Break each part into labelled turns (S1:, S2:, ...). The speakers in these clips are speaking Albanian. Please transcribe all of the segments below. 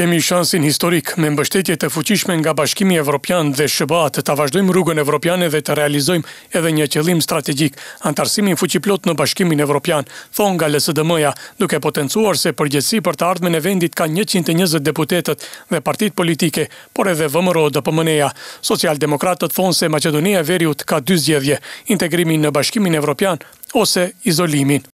S1: kemi shansin historik me mbështetje të fuqishme nga Bashkimi Evropian dhe SHBA të të vazhdojmë rrugën evropiane dhe të realizojmë edhe një qëllim strategjik, antarësimin fuqiplot në Bashkimin Evropian, thonë nga LSDM-ja, duke potencuar se përgjësi për të ardhme në vendit ka 120 deputetet dhe partit politike, por edhe vëmëro dhe pëmëneja. Socialdemokratët thonë se Macedonia Veriut ka dy zgjedhje: integrimin në Bashkimin Evropian ose izolimin.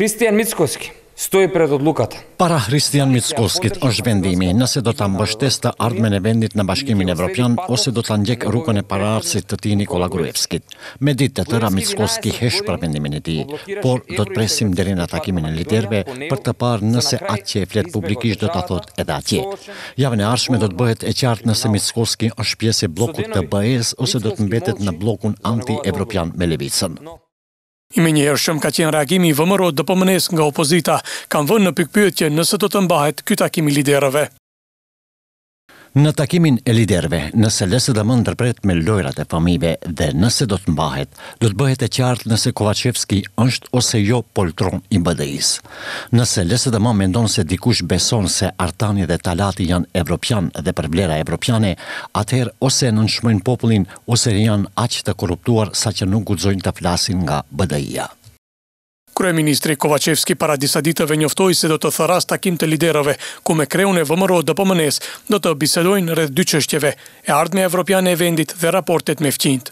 S1: Kristian Mitskoski.
S2: Stoj për të lukat. Para Hristian Mitzkovskit është vendimi nëse do të mbështes të ardhme në vendit në bashkimin Evropian ose do të ndjek rukën e pararësit të ti Nikola Gruevskit. Me ditë të tëra Mitzkovski hesh për vendimin e ti, por do të presim dherin atakimin e liderve për të parë nëse atë që e fletë publikisht do të thot edhe atje. Javën e arshme do të bëhet e qartë nëse Mitzkovski është pjesë e blokut të bëhes ose do të mbetet në blokun anti-Evropian me Levitsën.
S1: I me njëherë shumë ka qenë reagimi i vëmërot dhe pëmënes po nga opozita, kam vënë në pykpyetje nëse të të mbahet kytakimi liderëve.
S2: Në takimin e liderve, nëse lësë dhe më ndërpret me lojrat e famive dhe nëse do të mbahet, do të bëhet e qartë nëse Kovacevski është ose jo poltron i mbëdëjis. Nëse lësë dhe më mendon se dikush beson se Artani dhe Talati janë evropian dhe për vlera evropiane, atëherë ose në nëshmën popullin ose janë aqë të korruptuar sa që nuk gudzojnë të flasin nga bëdëjia.
S1: Kryeministri Kovacevski para disa ditëve njoftoi se do të thërras takim të liderëve, ku me kreun e VMRO dëpëmënes do të bisedojnë rreth dy qështjeve, e ardhmja evropiane e vendit dhe raportet me fqinët.